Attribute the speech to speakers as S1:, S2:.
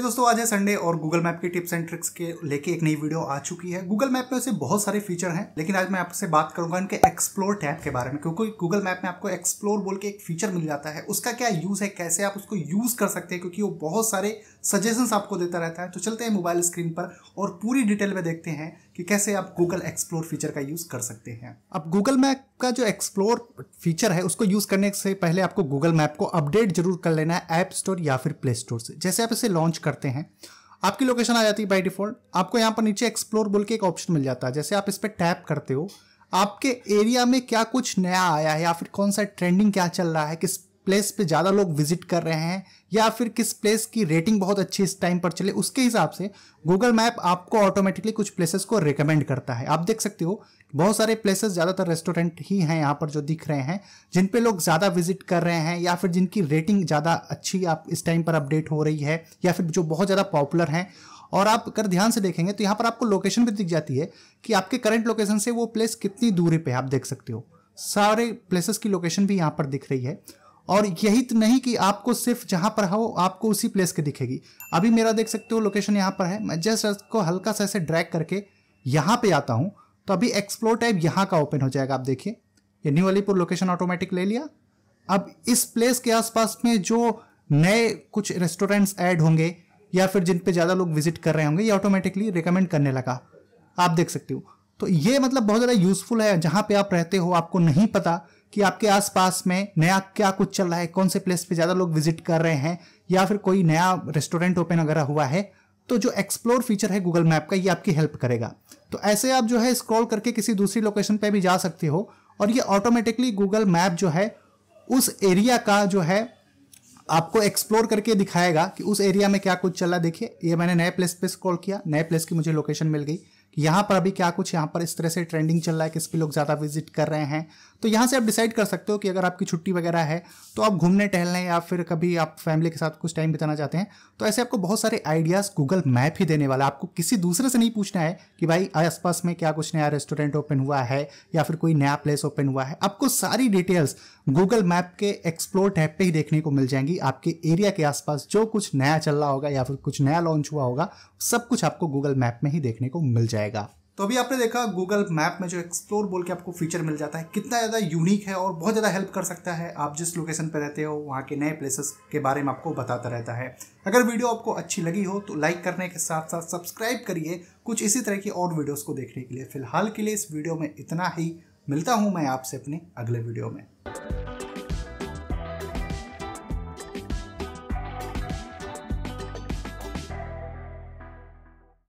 S1: तो दोस्तों आज है संडे और गूगल मैप की टिप्स एंड ट्रिक्स के लेके एक नई वीडियो आ चुकी है गूगल मैप में उसे बहुत सारे फीचर हैं लेकिन आज मैं आपसे बात करूंगा इनके एक्सप्लोर टैब के बारे में क्योंकि गूगल मैप में आपको एक्सप्लोर बोल के एक फीचर मिल जाता है उसका क्या यूज़ है कैसे आप उसको यूज़ कर सकते हैं क्योंकि वो बहुत सारे सजेशन आपको देता रहता है तो चलते हैं मोबाइल स्क्रीन पर और पूरी डिटेल में देखते हैं कि कैसे आप गूगल एक्सप्लोर फीचर का यूज़ कर सकते हैं अब गूगल मैप का जो एक्सप्लोर फीचर है उसको यूज़ करने से पहले आपको गूगल मैप को अपडेट जरूर कर लेना है ऐप स्टोर या फिर प्ले स्टोर से जैसे आप इसे लॉन्च करते हैं आपकी लोकेशन आ जाती है बाई डिफ़ॉल्ट आपको यहाँ पर नीचे एक्सप्लोर बोल के एक ऑप्शन मिल जाता है जैसे आप इस पर टैप करते हो आपके एरिया में क्या कुछ नया आया है या फिर कौन सा ट्रेंडिंग क्या चल रहा है किस प्लेस पे ज़्यादा लोग विजिट कर रहे हैं या फिर किस प्लेस की रेटिंग बहुत अच्छी इस टाइम पर चले उसके हिसाब से गूगल मैप आपको ऑटोमेटिकली कुछ प्लेसेस को रिकमेंड करता है आप देख सकते हो बहुत सारे प्लेसेस ज़्यादातर रेस्टोरेंट ही हैं यहाँ पर जो दिख रहे हैं जिन पे लोग ज़्यादा विजिट कर रहे हैं या फिर जिनकी रेटिंग ज़्यादा अच्छी आप इस टाइम पर अपडेट हो रही है या फिर जो बहुत ज़्यादा पॉपुलर हैं और आप अगर ध्यान से देखेंगे तो यहाँ पर आपको लोकेशन भी दिख जाती है कि आपके करंट लोकेशन से वो प्लेस कितनी दूरी पे आप देख सकते हो सारे प्लेसेस की लोकेशन भी यहाँ पर दिख रही है और यही तो नहीं कि आपको सिर्फ जहाँ पर हो आपको उसी प्लेस के दिखेगी अभी मेरा देख सकते हो लोकेशन यहाँ पर है मैं जस्ट इसको हल्का सा ऐसे ड्रैग करके यहाँ पे आता हूँ तो अभी एक्सप्लोर टाइप यहाँ का ओपन हो जाएगा आप देखिए ये न्यू अलीपुर लोकेशन ऑटोमेटिक ले लिया अब इस प्लेस के आसपास में जो नए कुछ रेस्टोरेंट्स ऐड होंगे या फिर जिन पे ज़्यादा लोग विजिट कर रहे होंगे ये ऑटोमेटिकली रिकमेंड करने लगा आप देख सकते हो तो ये मतलब बहुत ज़्यादा यूजफुल है जहाँ पे आप रहते हो आपको नहीं पता कि आपके आसपास में नया क्या कुछ चल रहा है कौन से प्लेस पे ज़्यादा लोग विजिट कर रहे हैं या फिर कोई नया रेस्टोरेंट ओपन अगर हुआ है तो जो एक्सप्लोर फीचर है गूगल मैप का ये आपकी हेल्प करेगा तो ऐसे आप जो है स्क्रॉल करके किसी दूसरी लोकेशन पर भी जा सकते हो और ये ऑटोमेटिकली गूगल मैप जो है उस एरिया का जो है आपको एक्सप्लोर करके दिखाएगा कि उस एरिया में क्या कुछ चल रहा है देखिए ये मैंने नए प्लेस पे स्क्रॉल किया नए प्लेस की मुझे लोकेशन मिल गई यहाँ पर अभी क्या कुछ यहाँ पर इस तरह से ट्रेंडिंग चल रहा है किस पे लोग ज़्यादा विजिट कर रहे हैं तो यहाँ से आप डिसाइड कर सकते हो कि अगर आपकी छुट्टी वगैरह है तो आप घूमने टहलने या फिर कभी आप फैमिली के साथ कुछ टाइम बिताना चाहते हैं तो ऐसे आपको बहुत सारे आइडियाज़ गूगल मैप ही देने वाला है आपको किसी दूसरे से नहीं पूछना है कि भाई आसपास में क्या कुछ नया रेस्टोरेंट ओपन हुआ है या फिर कोई नया प्लेस ओपन हुआ है आपको सारी डिटेल्स गूगल मैप के एक्सप्लोर टैप पे ही देखने को मिल जाएंगी आपके एरिया के आसपास जो कुछ नया चल रहा होगा या फिर कुछ नया लॉन्च हुआ होगा सब कुछ आपको गूगल मैप में ही देखने को मिल जाएगा जाएगा तो अभी आपने देखा गूगल मैप में जो एक्सप्लोर बोल के आपको फीचर मिल जाता है कितना ज़्यादा यूनिक है और बहुत ज़्यादा हेल्प कर सकता है आप जिस लोकेशन पर रहते हो वहाँ के नए प्लेसेस के बारे में आपको बताता रहता है अगर वीडियो आपको अच्छी लगी हो तो लाइक करने के साथ साथ सब्सक्राइब करिए कुछ इसी तरह की और वीडियोज़ को देखने के लिए फिलहाल के लिए इस वीडियो में इतना ही मिलता हूँ मैं आपसे अपने अगले वीडियो में